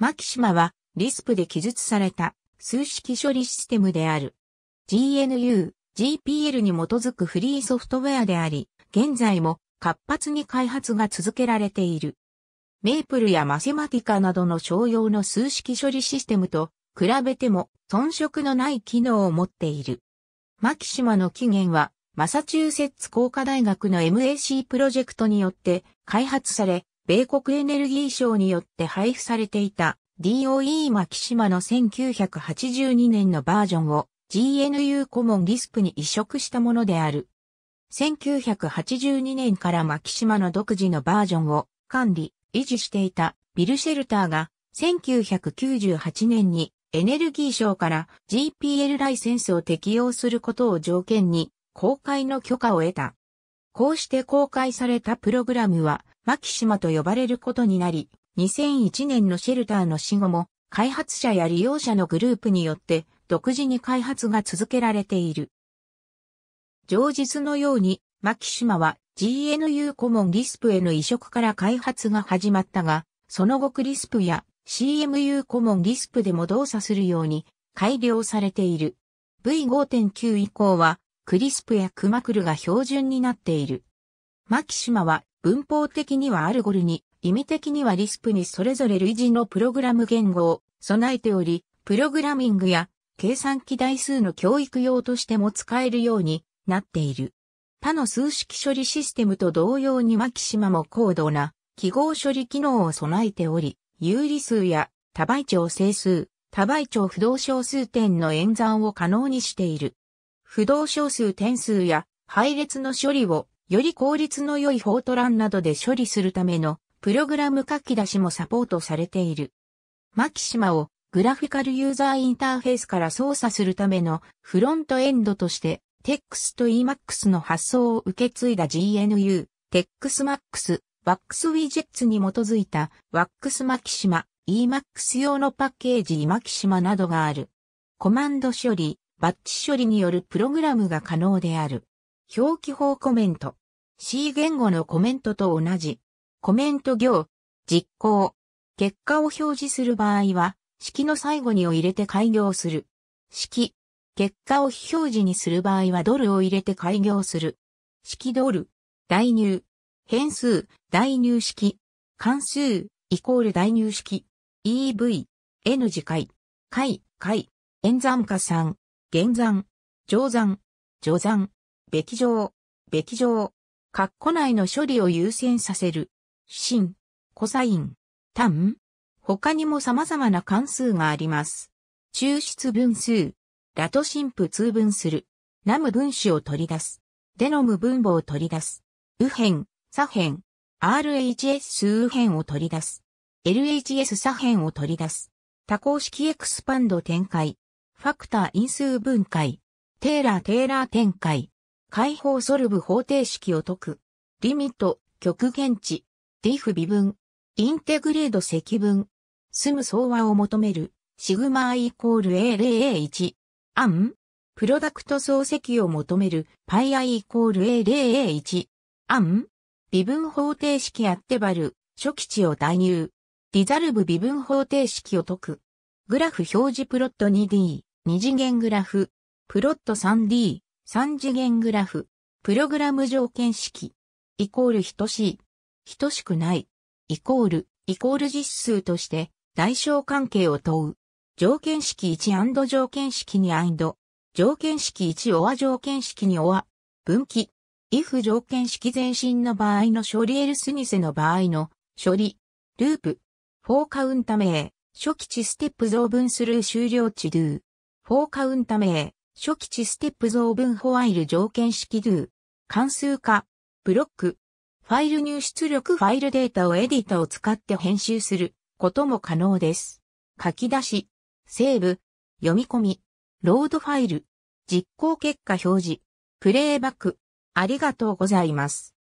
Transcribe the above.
マキシマは、リスプで記述された数式処理システムである。GNU、GPL に基づくフリーソフトウェアであり、現在も活発に開発が続けられている。メープルやマセマティカなどの商用の数式処理システムと比べても遜色のない機能を持っている。マキシマの起源はマサチューセッツ工科大学の MAC プロジェクトによって開発され、米国エネルギー省によって配布されていた DOE マキシマの1982年のバージョンを GNU コモンリスプに移植したものである。1982年からマキシマの独自のバージョンを管理、維持していたビルシェルターが1998年にエネルギー省から GPL ライセンスを適用することを条件に公開の許可を得た。こうして公開されたプログラムはマキシマと呼ばれることになり、2001年のシェルターの死後も、開発者や利用者のグループによって独自に開発が続けられている。上日のように、マキシマは GNU コモンリスプへの移植から開発が始まったが、その後クリスプや CMU コモンリスプでも動作するように改良されている。V5.9 以降は、クリスプやクマクルが標準になっている。マキシマは文法的にはアルゴルに、意味的にはリスプにそれぞれ類似のプログラム言語を備えており、プログラミングや計算機台数の教育用としても使えるようになっている。他の数式処理システムと同様にマキシマも高度な記号処理機能を備えており、有理数や多倍長整数、多倍長不動小数点の演算を可能にしている。不動小数点数や配列の処理をより効率の良いフォートランなどで処理するためのプログラム書き出しもサポートされている。マキシマをグラフィカルユーザーインターフェースから操作するためのフロントエンドとして TEX と EMAX の発想を受け継いだ GNU、TEXMAX、WAX ウィジェッツに基づいた WAX マキシマ、EMAX 用のパッケージ EMAXIMA などがある。コマンド処理、バッチ処理によるプログラムが可能である。表記法コメント。C 言語のコメントと同じ。コメント行、実行。結果を表示する場合は、式の最後にを入れて開業する。式。結果を非表示にする場合はドルを入れて開業する。式ドル。代入。変数、代入式。関数、イコール代入式。EV。N 次回。回、回。演算加算。減算。乗算。乗算。べき上、べき上、括弧内の処理を優先させる、s コサイン、単、他にも様々な関数があります。抽出分数、ラトシンプ通分する、ナム分子を取り出す、デノム分母を取り出す、右辺、左辺、RHS 右辺を取り出す、LHS 左辺を取り出す、多項式エクスパンド展開、ファクター因数分解、テーラーテーラー展開、解放ソルブ方程式を解く。リミット、極限値、ディフ微分、インテグレード積分、住む相和を求める、シグマ i イコール A0A1、アン、プロダクト総積を求める、パイアイコール A0A1、アン、微分方程式アッテバル、初期値を代入、ディザルブ微分方程式を解く。グラフ表示プロット 2D、二次元グラフ、プロット 3D、三次元グラフ、プログラム条件式、イコール等しい、等しくない、イコール、イコール実数として、代償関係を問う。条件式1条件式ド条件式1 or 条件式に or 分岐。if 条件式前進の場合の処理 else セの場合の処理。ループ。フォーカウンタ名。初期値ステップ増分する終了値 do。フォーカウンタ名。初期値ステップ増分ホワイル条件式ドゥ、関数化、ブロック、ファイル入出力ファイルデータをエディタを使って編集することも可能です。書き出し、セーブ、読み込み、ロードファイル、実行結果表示、プレイバック、ありがとうございます。